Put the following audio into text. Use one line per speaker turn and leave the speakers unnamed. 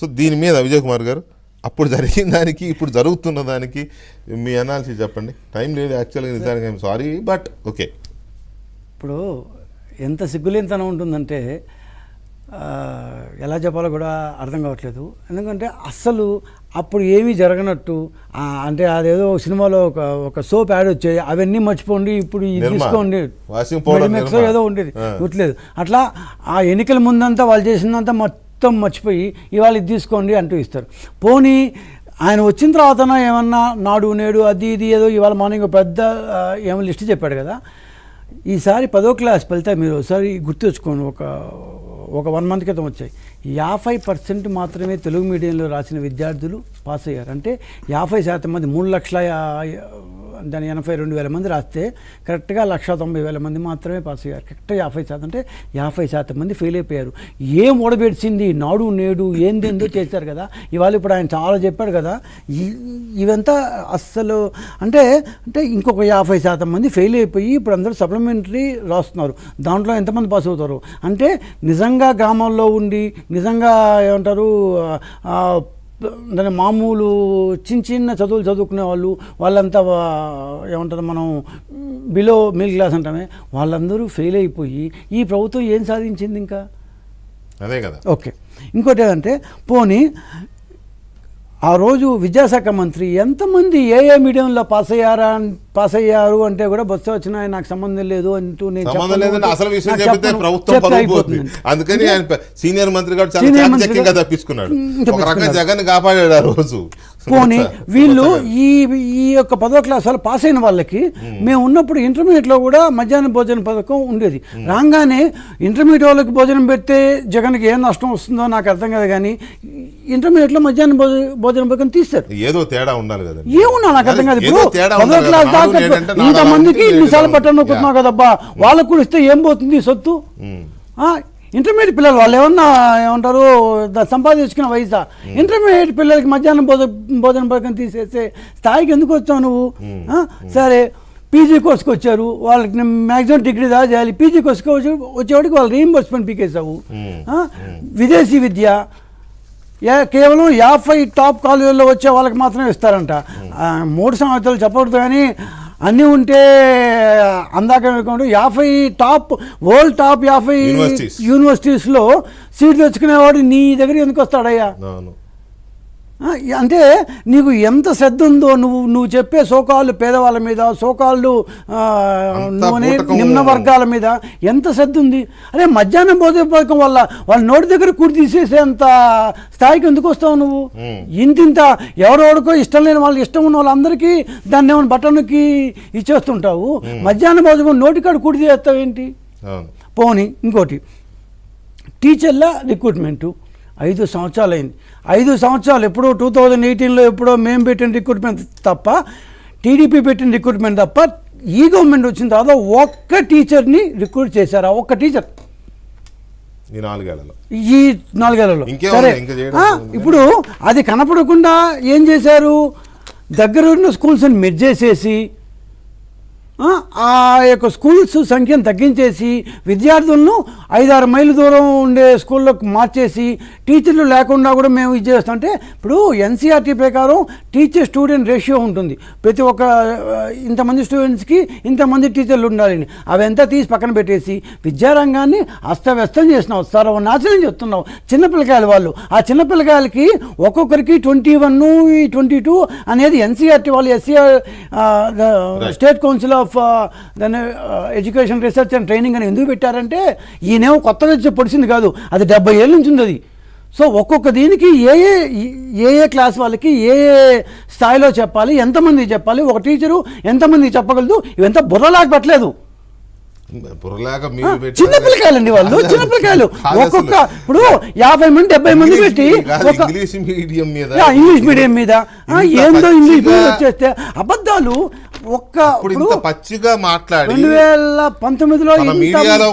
so దీని మీద విజయ్ కుమార్ గారు అప్పుడు జరిగిన దానికి ఇప్పుడు జరుగుతున్న దానికి మీ అనాలిసిస్ చెప్పండి టైం లేదు యాక్చువల్గా నిజానికి ఐమ్ సారీ బట్ ఓకే ఇప్పుడు ఎంత సిగ్గులేనితనం ఉంటుందంటే ఎలా చెప్పాలో కూడా అర్థం కావట్లేదు ఎందుకంటే అస్సలు అప్పుడు ఏమీ జరగనట్టు అంటే అదేదో సినిమాలో ఒక ఒక సోప్ యాడ్ వచ్చాయి అవన్నీ మర్చిపోండి ఇప్పుడు తీసుకోండి ఏదో ఉండేది గుర్తులేదు అట్లా ఆ ఎన్నికల ముందంతా వాళ్ళు చేసినంత మొత్తం మర్చిపోయి ఇవాళ ఇది తీసుకోండి అంటూ ఇస్తారు పోనీ ఆయన వచ్చిన తర్వాత ఏమన్నా నాడు నేడు అది ఇది ఏదో ఇవాళ మార్నింగ్ పెద్ద ఏమో లిస్ట్ చెప్పాడు కదా ఈసారి పదో క్లాస్ ఫలితాలు మీరు ఒకసారి తెచ్చుకోండి ఒక ఒక వన్ మంత్ క్రితం వచ్చాయి యాభై పర్సెంట్ మాత్రమే తెలుగు మీడియంలో రాసిన విద్యార్థులు పాస్ అయ్యారు అంటే యాభై శాతం మంది మూడు లక్షల దాని ఎనభై రెండు వేల మంది రాస్తే కరెక్ట్గా లక్ష తొంభై వేల మంది మాత్రమే పాస్ అయ్యారు కరెక్ట్గా యాభై శాతం అంటే యాభై శాతం మంది ఫెయిల్ అయిపోయారు ఏం ఓడబెడిచింది నాడు నేడు ఏందేందో చేశారు కదా ఇవాళ ఇప్పుడు ఆయన చాలా చెప్పాడు కదా ఇవంతా అస్సలు అంటే అంటే ఇంకొక యాభై శాతం మంది ఫెయిల్ అయిపోయి ఇప్పుడు అందరూ సప్లిమెంటరీ రాస్తున్నారు దాంట్లో ఎంతమంది పాస్ అవుతారు అంటే నిజంగా గ్రామాల్లో ఉండి నిజంగా ఏమంటారు దాని మామూలు చిన్న చిన్న చదువులు చదువుకునే వాళ్ళు వాళ్ళంతా ఏమంటారు మనం బిలో మిడిల్ క్లాస్ అంటామే వాళ్ళందరూ ఫెయిల్ అయిపోయి ఈ ప్రభుత్వం ఏం సాధించింది ఇంకా అదే కదా ఓకే ఇంకోటి ఏదంటే పోనీ ఆ రోజు విద్యాశాఖ మంత్రి ఎంతమంది ఏ ఏ మీడియంలో పాస్ అయ్యారా పాస్ అయ్యారు అంటే కూడా బస్సు వచ్చిన నాకు సంబంధం లేదు అంటూ నేను సంబంధం అసలు విషయం చెప్తే ప్రభుత్వం అందుకని ఆయన సీనియర్ మంత్రి గారు చాలా తప్పించుకున్నాడు జగన్ కాపాడాడు ఆ రోజు పోనీ వీళ్ళు ఈ ఈ యొక్క పదో క్లాస్ వాళ్ళు పాస్ అయిన వాళ్ళకి మేము ఉన్నప్పుడు ఇంటర్మీడియట్లో కూడా మధ్యాహ్న భోజన పథకం ఉండేది రాగానే ఇంటర్మీడియట్ వాళ్ళకి భోజనం పెడితే జగన్కి ఏం నష్టం వస్తుందో నాకు అర్థం కాదు కానీ ఇంటర్మీడియట్లో మధ్యాహ్న భోజన భోజన పథకం తీస్తారు ఏదో తేడా ఉండాలి కదా ఏమున్నా నాకు అర్థం కాదు పదో క్లాస్ ఇంతమందికి నిశాలు పట్టణం కుతున్నావు కదబ్బా వాళ్ళకు కూడా ఇస్తే ఏం పోతుంది సొత్తు ఇంటర్మీడియట్ పిల్లలు వాళ్ళు ఏమన్నా ఏమంటారు సంపాదించుకున్న వయసు ఇంటర్మీడియట్ పిల్లలకి మధ్యాహ్నం భోజన భోజన పథకం తీసేసే స్థాయికి ఎందుకు వచ్చావు నువ్వు సరే పీజీ కోర్స్కి వచ్చారు వాళ్ళకి మ్యాక్సిమం డిగ్రీ దా చేయాలి పీజీ కోర్స్కి వచ్చేవాడికి వాళ్ళు రీఎంబర్స్మెంట్ పీకేసావు విదేశీ విద్య కేవలం యాభై టాప్ కాలేజీల్లో వచ్చే వాళ్ళకి మాత్రమే ఇస్తారంట మూడు సంవత్సరాలు చెప్పకూడదు కానీ అన్నీ ఉంటే అందాక యాభై టాప్ వరల్డ్ టాప్ యాభై యూనివర్సిటీస్లో సీట్లు తెచ్చుకునేవాడు నీ దగ్గర ఎందుకు వస్తాడయ్యా అంటే నీకు ఎంత శ్రద్ధ ఉందో నువ్వు నువ్వు చెప్పే సోకాళ్ళు పేదవాళ్ళ మీద సోకాళ్ళు నిమ్న వర్గాల మీద ఎంత శ్రద్ధ ఉంది అదే మధ్యాహ్నం భోజన పథకం వల్ల వాళ్ళ నోటి దగ్గర తీసేసే తీసేసేంత స్థాయికి ఎందుకు వస్తావు నువ్వు ఇంతింత ఎవరెవరికో ఇష్టం లేని వాళ్ళకి ఇష్టం ఉన్న వాళ్ళందరికీ దాన్ని ఏమైనా బట్టనుకి ఇచ్చేస్తుంటావు మధ్యాహ్నం భోజనం నోటికాడ కూడి చేస్తావు ఏంటి పోని ఇంకోటి టీచర్ల రిక్రూట్మెంటు ఐదు సంవత్సరాలు అయింది ఐదు సంవత్సరాలు ఎప్పుడో టూ థౌజండ్ ఎయిటీన్లో ఎప్పుడో మేము పెట్టిన రిక్రూట్మెంట్ తప్ప టీడీపీ పెట్టిన రిక్రూట్మెంట్ తప్ప ఈ గవర్నమెంట్ వచ్చిన తర్వాత ఒక్క టీచర్ని రిక్రూట్ చేశారు ఆ ఒక్క టీచర్ ఈ నాలుగేళ్లలో ఈ సరే ఇప్పుడు అది కనపడకుండా ఏం చేశారు దగ్గర ఉన్న స్కూల్స్ని మెజ్ చేసేసి ఆ యొక్క స్కూల్స్ సంఖ్యను తగ్గించేసి విద్యార్థులను ఐదారు మైళ్ళ దూరం ఉండే స్కూళ్ళకు మార్చేసి టీచర్లు లేకుండా కూడా మేము ఇది చేస్తామంటే ఇప్పుడు ఎన్సీఆర్టీ ప్రకారం టీచర్ స్టూడెంట్ రేషియో ఉంటుంది ప్రతి ఒక్క ఇంతమంది స్టూడెంట్స్కి ఇంతమంది టీచర్లు ఉండాలని ఎంత తీసి పక్కన పెట్టేసి విద్యారంగాన్ని అస్తవ్యస్తం చేసినావు సర్వనాశనం చెప్తున్నావు చిన్నపిల్లకాయల వాళ్ళు ఆ చిన్నపిల్లకాయలకి ఒక్కొక్కరికి ట్వంటీ వన్ ట్వంటీ టూ అనేది ఎన్సీఆర్టీ వాళ్ళు SCR state council of of దాని ఎడ్యుకేషన్ రీసెర్చ్ అండ్ ట్రైనింగ్ అని ఎందుకు పెట్టారంటే ఈయనేమో కొత్తగా పొడిచింది కాదు అది డెబ్బై ఏళ్ళ నుంచి ఉంది అది సో ఒక్కొక్క దీనికి ఏ ఏ ఏ ఏ క్లాస్ వాళ్ళకి ఏ ఏ స్థాయిలో చెప్పాలి ఎంతమంది చెప్పాలి ఒక టీచరు ఎంతమంది చెప్పగలదు ఇవంత బుర్రలాగ పెట్టలేదు చిన్నపిల్లకాయలండి వాళ్ళు చిన్నపిల్లకాయలు ఒక్కొక్క ఇప్పుడు యాభై మంది డెబ్బై మంది పెట్టి ఇంగ్లీష్ మీడియం మీద ఏందో ఇంగ్లీష్ మీడియం వచ్చేస్తే అబద్ధాలు ఒక్క పచ్చిగా మాట్లాడి రెండు వేల పంతొమ్మిదిలో